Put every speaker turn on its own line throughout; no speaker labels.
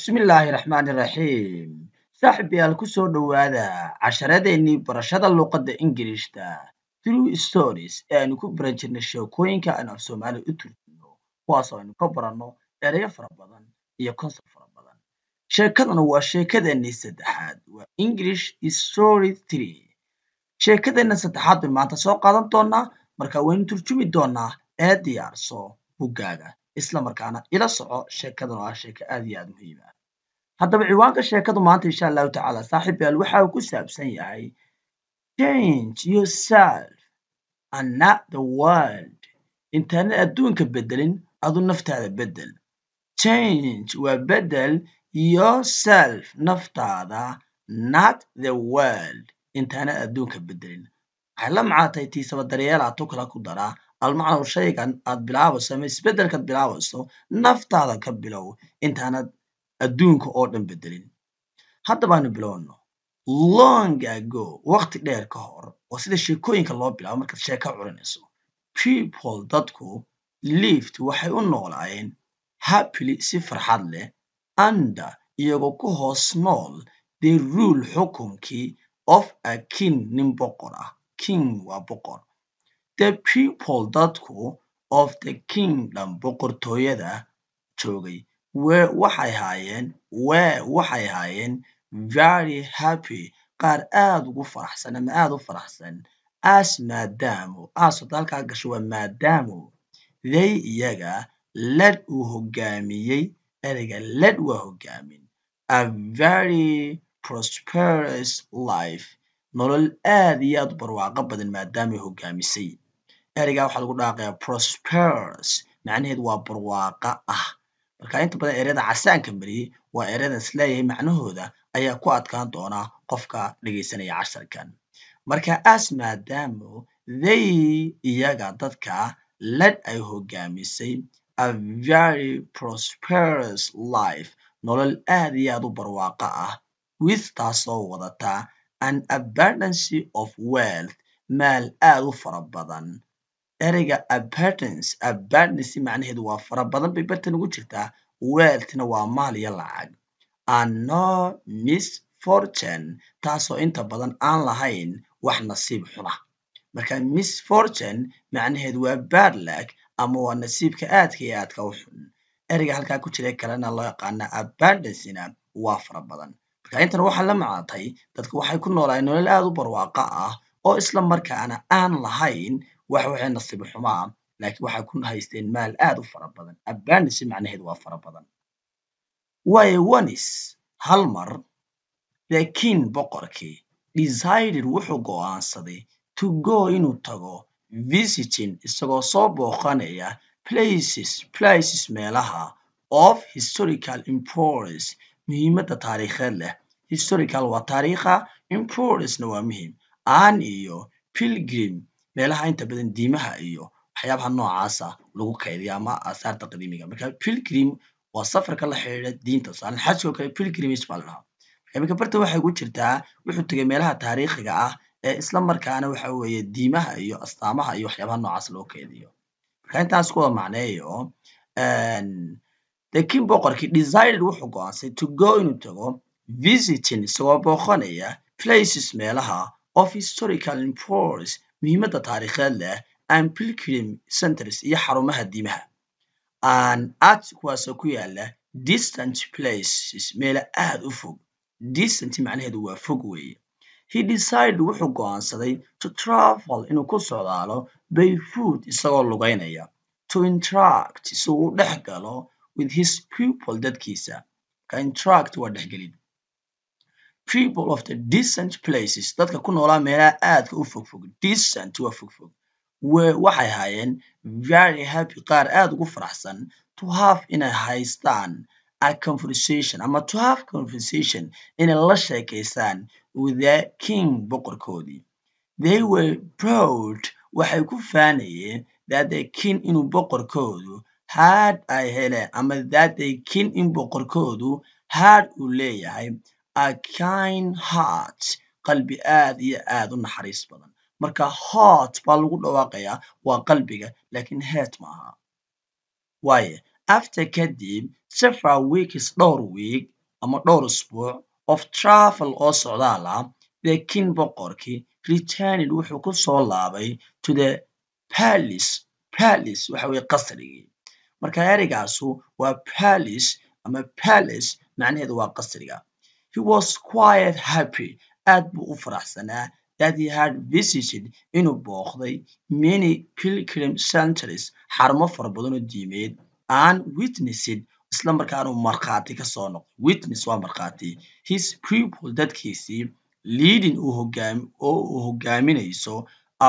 bismillaahi raxmaani raxiim saaxiibyaal kusoo dhowaada casharadeenii barashada luuqadda ingilishta true stories ee aynu ku baran jirnay sheekooyinka aynu af soomaaliya u turjino kuwaasoo aynu ka baranno ereyo fara badan iyo konsab fara badan sheekadana waa sheekadeennii saddexaad waa english story tree sheekadeenna saddexaad bay maanta soo qaadan doonaa marka waynu turjumi doonaa ee diyaarso buggaaga isla markaana ila soco sheekadan oo ah sheeko aad iyo aad muhiim ah haddaba ciwaanka sheekadu maanta insha allahu tacaala saaxib beel waxa uu ku saabsan yahay change yourself and not the world intaana adduunka bedelin adu naftaada bedel change waa bedel yourself naftaada not the world intaana adduunka bedelin waxay la macaatay tii sabadaryeelaa tukala ku daraa almacnow shaygan aad bilaabayso ama isbedelkaad bilaabayso naftaada ka bilow intaanad adduunka oo dhan bedelin hadda baanu bilowno long ago wakti dheer ka hor oo sida sheekooyinka loo bilaabo markaad sheeka curinayso people dadku lift waxay u noolaayeen happily si farxad leh anda iyagoo ku hoos nool the rule xukunkii of a king nin boqor ah king waa boqor the people dadku of the kingdom boqortooyada joogay were waxay haayeen were waxay haayeen very happy qaar aad ugu faraxsan ama aad u faraxsan as maadaamo as hadda halkaa gasho waa maadaamo they iyaga led uu hogaamiyey ereyga led waa hogaamin a very prosperous life nolol aad iyo aad u barwaaqo badan maadaamay hogaamisay ereygaa waxaa lagu dhaaqaya prosperous macnaheedu waa barwaaqo ah marka inta badan ereyada casaanka mariyey waa ereyadan isleeyahay macnahooda ayaa ku adkaan doonaa qofka dhegaysanaya casharkan marka as maadaamo they iyaga dadka led ay hogaamisay a very prosperous life nolol aad iyo aad u barwaaqo ah with taasoo wadata an abundancy of wealth maal aad u fara badan ereyga abundance abundance macnaheedu waa fara badan bay bartan ugu jirtaa wealthna waa maal iyo lacag ano miss fortune taasoo inta badan aan lahayn wax nasiib xuna marka miss fortune macnaheedu waa bad ama waa nasiibka aadka iyo aadka u xun ereyga halkaa ku jira kalena loo yaqaana abundancena waa fara badan marka intana waxaa la macaatay dadku waxay ku noolaayeen nolol aad u barwaaqo ah oo isla markaana aan lahayn wax waxay nasiib xumaa laakiin waxay ku haysteen maal aad u fara badan abbanisi macnaheedu waa fara badan waayo onis hal mar laakiin boqorkii decided wuxuu go'aansaday to go inuu tago visiting isagoo soo booqanaya places places meelaha of historical importance muhiimadda taariikheed leh historical waa taariikha importancena waa muhiim aan iyo pilgrim meelaha inta badan diimaha iyo waxyaabaha noocaasa lagu kaydiya ama aasaarta qadiimiga marka pilgrim waa safarka la xidhiidha diinta saalan xajkoo kale pilgrimage baa la marka barta waxay ku jirtaa wuxuu tegay meelaha taariikhiga ah ee isla markaana waxa weeye diimaha iyo astaamaha iyo waxyaabaha noocaas loo kaydiyo marka intaas kuwada macneeyo dee ehm, kin boqorkii decided wuxuu go-aansay to go inuu tago visiting isagoo booqanaya places meelaha of historical imports muhiimada taariikheed leh an amplicrium centers iyo xarumaha diimaha act kuwaasoo ku yaala distant places meela aad u fog distant macnaheedu waa fog weeye he decided wuxuu go'aansaday to travel inuu ku socdaalo bay food isagoo lugaynaya to intract si uu u dhex galo with his people dadkiisa marka interact waa dhexgelin people of the decent places dadka ku noolaa meelaha aadka u fogfog decent waa fogfog waxay ahaayeen very happy qaar aad ugu faraxsan to have inay haystaan a conversation ama to have conversation inay la sheekaystaan with the king boqorkoodii they were proud waxay ku faanayeen that the king inuu boqorkoodu had ay heleen ama that the king in boqorkoodu had uu leeyahay a kind heart qalbi aad iyo aad u naxariis badan marka hot baa lagu dhawaaqayaa waa qalbiga lakin head ma aha waaye after kadib several weeks dhowr week ama dhowr isbuuc of travel oo socdaala dee kin boqorkii returned wuxuu ku soo laabay to the palace palace waxa weye qasrigii marka erigaasu waa palace ama palace macnaheedu waa qasriga He was quite happy. aad buu u faraxsanaa that he had visited inuu booqday many pilgrim centuries xarumo fara badan oo diimeed and witnessed isla markaana uu markhaati ka soo noqday witness waa markhaati his people dadkiisii leading uu hogaami oo uu hogaaminayso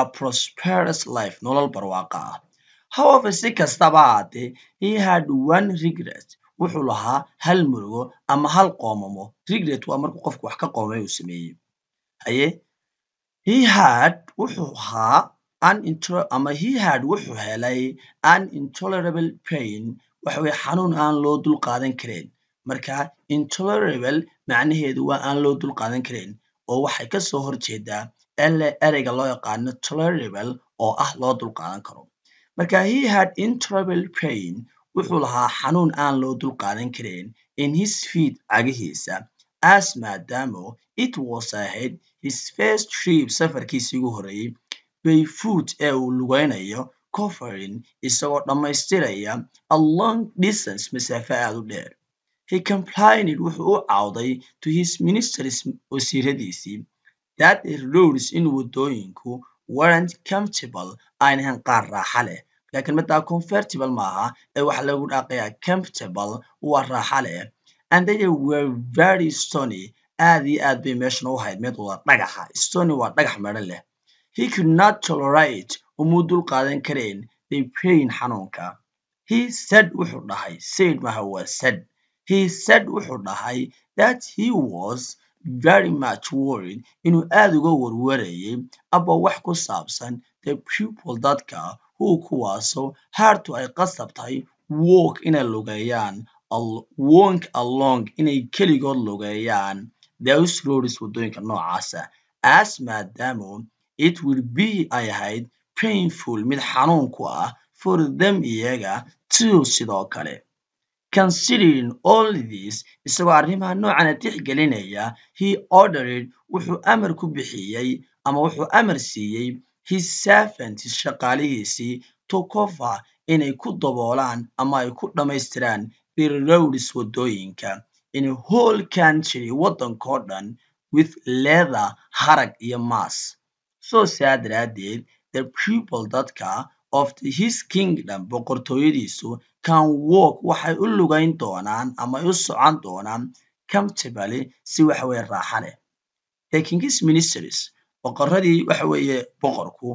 a prosperous life nolol barwaaqa ah however si kastaba ahaatee he had one regret wuxuu lahaa hal murugo ama hal qoomamo rigret waa markuu qofku wax ka qoomay uu sameeyey haye he had wuxuu ahaa ama he had wuxuu helay an intolerable pain waxaweye xanuun aan loo dul qaadan karayn marka intolerable macnaheedu waa aan loo dulqaadan qaadan oo waxay kasoo horjeedaa ereyga loo yaqaano tolerable oo ah loo dul qaadan karo marka he had intolerable pain wuxuu lahaa xanuun aan loo dulqaadan karin in his feed cagihiisa as maadaamo it was ahayd his first trip safarkiisii ugu horreeyey bayfoot ee uu lugaynayo coverin isagoo dhammaystiraya a long distance masaafo aada u dheer he complained wuxuu u cawday to his ministers wasiiradiisii that roads in waddooyinku weren't comfortable aynahan qaar raaxa leh laakiin middaa convertible maaha ee waxa lagu dhaaqayaa comfortable waa ah raaxa leh and they were very stony aad iyo aad bay meeshan u hayd mid wada dhagaxa stony waa dhagax meedhan leh he could not tolerate umuu dul qaadan karayn the pain xanuunka he said wuxuu dhahay said maha waa said he said wuxuu dhahay that he was very much worried inuu aad uga warwarayay aba wax ku saabsan the people dadka kuwa kuwaasoo haartu ay qasab tahay walk inay lugeeyaan wonk along inay keligood lugeeyaan those roads waddooyinka noocaasa as maadaamo it will be ay ahayd painful mid xanuun ku ah for them iyaga too sidoo kale considering all this isagoo arrimaha noocana ah tixgelinaya he ordered wuxuu amar ku bixiyey ama wuxuu amar siiyey his servant shaqaalihiisii to cover inay ku daboolaan ama ay ku dhammaystiraan birrowdis waddooyinka in whole country waddankao dhan with leather harag iyo mass soo saa daraaddeed the people dadka of the his kingdom boqortooyadiisu can walk waxay u lugayn doonaan ama ay u socon doonaan comfortably si waxweye raaxa leh the king's ministries boqoradii waxa weeye boqorku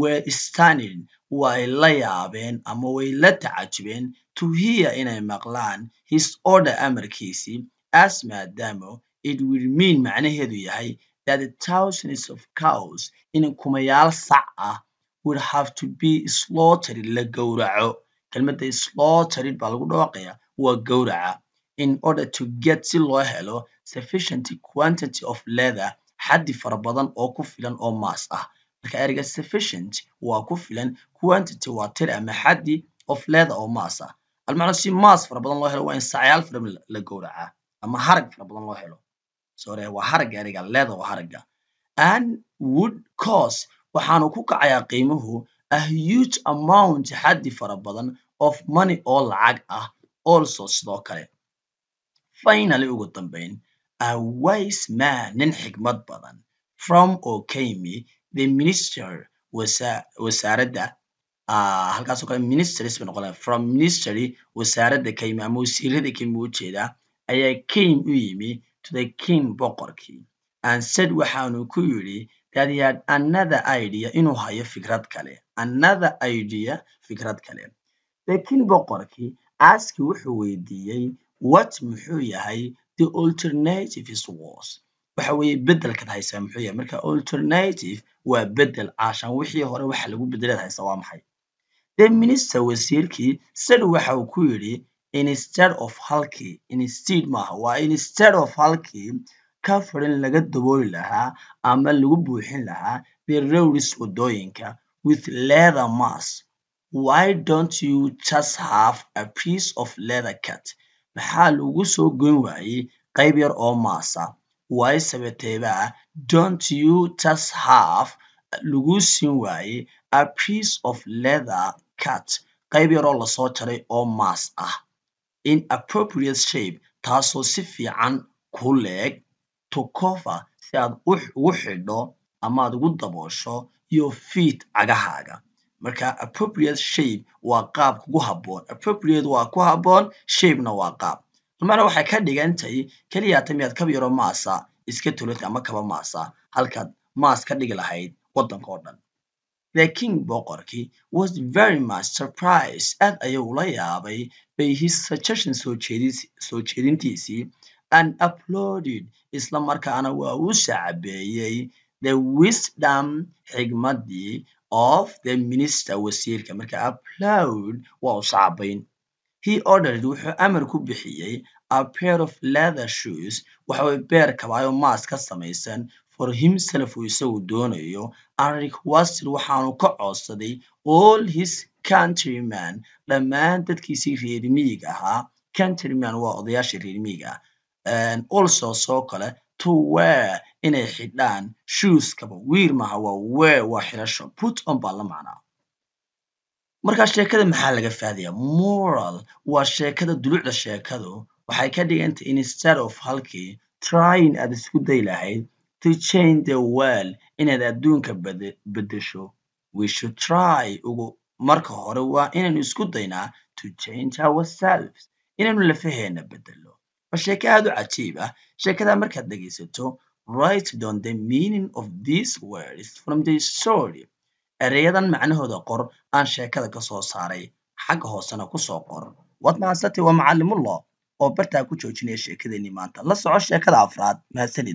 way istanin way la yaabeen ama way la tacajubeen to hear inay maqlaan his order amarkiisii as maadaamo it will mean macnaheedu yahay that the thousands of cows in kumayaal sac ah would have to be slaughtered la gowraco kelmadda slaughtered baa lagu dhooqaya waa gowraca in order to get si loo helo sufficient quantity of leather xaddi fara badan oo ku filan oo maas ah. Marka ereyga sufficient waa ku filan quantity waa tir ama xaddi of leeda oo maas ah. Almacno si maas fara badan loo helo waa in sacyaal fara badan la gowracaa ama harag fara badan loo helo. Sore waa haragga ereyga leeda waa haragga. And would cause waxaanu ku kacayaa qiimuhu a huge amount xaddi fara badan of money oo lacag ah also sidoo kale. Finally ugu dambayn a wise man nin xigmad badan from oo ka the minister wasaaradda uh, ah, halkaasoo kale ministries ba noqonaya from ministry wasaaradda ka ama wasiirada ka u ujeedaa ayaa came u yimi to the king boqorkii and said waxaanu ku yidhi that he had another idea inuu hayo fikrad kale another idea fikrad kale the king boqorkii aski wuxuu weydiiyey what muxuu yahay the alternative is worse waxa weeye bedelkaad haysaa muxuu yahay marka alternative waa bedel aashan wixii hore waxa lagu bedelaad haysa waa maxay the minister wasiirkii sad waxa uu ku yidhi instead of halkii instead maaha waa instead of halkii covering laga dabooli lahaa ama lagu buuxin lahaa the roads wadooyinka with leather mass why don't you just have a piece of leather cut maxaa lagu soo goyn waayey qayb yar oo maasa way sabateeba ah don't you just have lagu siin waayey a piece of leather cut qayb yaroo lasoo jaray oo maas ah in appropriate shape taasoo si fiican ku leeg to cover si aad ugu xidho ama aad ugu daboosho your feet cagahaaga marka appropriate shape waa qaab kugu haboon appropriate waa ku habboon shapena waa qaab rumana waxay ka dhigantay tahay keliya hata miyaad kaba yaroo maasa iska tulid ama kaba maasa halkaad maas ka dhigi lahayd waddanka oo dhan the king boqorkii was very much surprised aad ayuu ula yaabay bay his suggestion soo jeedintiisii and uploaded isla markaana waa u soo the wisdom xigmadii of the minister wasiirka marka applaud waa u sacabayn he ordered wuxuu amar ku bixiyey a pair of leather shoes waxa beer kabaayo maas ka samaysan for himself uu isagu doonayo and requested waxaanu ka codsaday all his countryman dhammaan dadkiisii reermiyig ahaa countryman waa odayaashii reermiyig ah also soo kale to were inay xidhaan shoeskaba wiir maha waa wee waa xirasho put on baa la macnaa markaa sheekada maxaa laga faadayaa moral waa sheekada dulucda sheekadu waxay ka dhigantay instead of halkii trying aad isku day lahayd to change the world inaad adduunka bedesho we should try ugu marka hore waa inaanu isku daynaa to change ourselves inaanu lafaheena bedelno waa sheeke aad u cajiib ah sheekada markaad dhegaysato Write down the meaning of these words from the story. Ereyadan macnahooda qor aan sheekada ka soo saaray xagga hoosena ku soo qor. Wadmahadsati waa macalimullah oo bartaa ku joojinaya sheekadeenni maanta. La soco sheekada afraad mahadsanid.